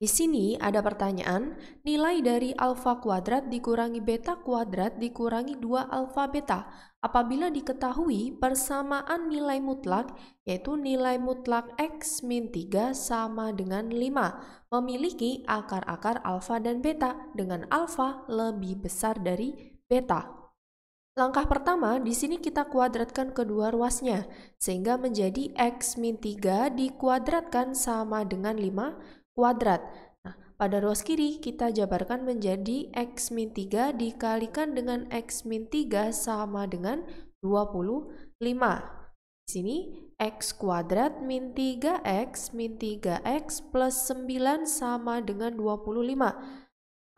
Di sini ada pertanyaan, nilai dari alfa kuadrat dikurangi beta kuadrat dikurangi 2 alfa beta apabila diketahui persamaan nilai mutlak yaitu nilai mutlak x min 3 sama dengan 5 memiliki akar-akar alfa dan beta dengan alfa lebih besar dari beta. Langkah pertama, di sini kita kuadratkan kedua ruasnya, sehingga menjadi x min 3 dikuadratkan sama dengan 5, kuadrat. Nah, pada ruas kiri kita jabarkan menjadi X min 3 dikalikan dengan X min 3 sama dengan 25. Di sini X kuadrat min 3X min 3X plus 9 sama dengan 25.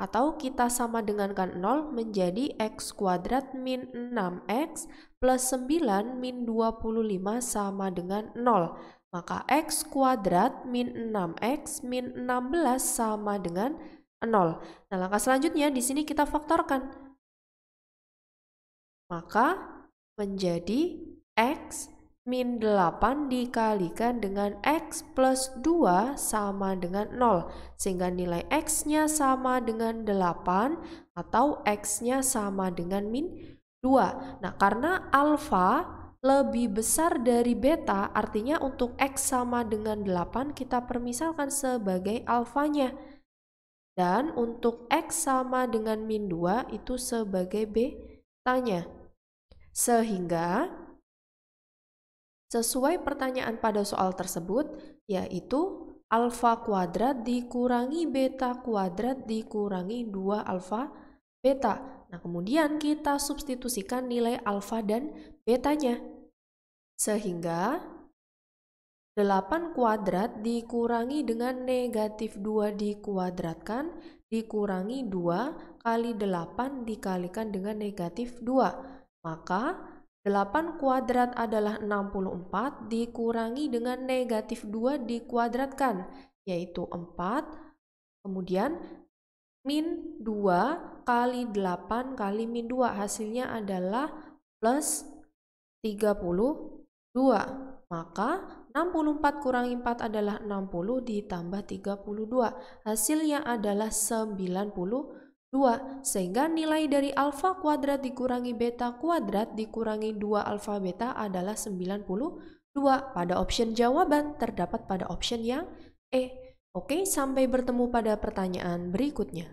Atau kita sama dengankan 0 menjadi X kuadrat min 6X plus 9 min 25 sama dengan 0. Maka X kuadrat min 6X min 16 sama dengan 0. Nah, langkah selanjutnya di sini kita faktorkan. Maka menjadi X min 8 dikalikan dengan X plus 2 sama dengan 0. Sehingga nilai X-nya sama dengan 8 atau X-nya sama dengan min 2. Nah, karena alfa lebih besar dari beta artinya untuk X sama dengan 8 kita permisalkan sebagai alfanya. Dan untuk X sama dengan min 2 itu sebagai betanya. Sehingga sesuai pertanyaan pada soal tersebut yaitu alfa kuadrat dikurangi beta kuadrat dikurangi 2 alfa beta. Nah, kemudian kita substitusikan nilai alfa dan betanya. Sehingga 8 kuadrat dikurangi dengan negatif 2 dikuadratkan dikurangi 2 kali 8 dikalikan dengan negatif 2. Maka 8 kuadrat adalah 64 dikurangi dengan negatif 2 dikuadratkan, yaitu 4. Kemudian min 2 kali 8 kali min 2 hasilnya adalah plus 32 maka 64 kurangi 4 adalah 60 ditambah 32 hasilnya adalah 92 2. Sehingga nilai dari alfa kuadrat dikurangi beta kuadrat dikurangi 2 alfa beta adalah 92. Pada option jawaban terdapat pada option yang E. Oke, sampai bertemu pada pertanyaan berikutnya.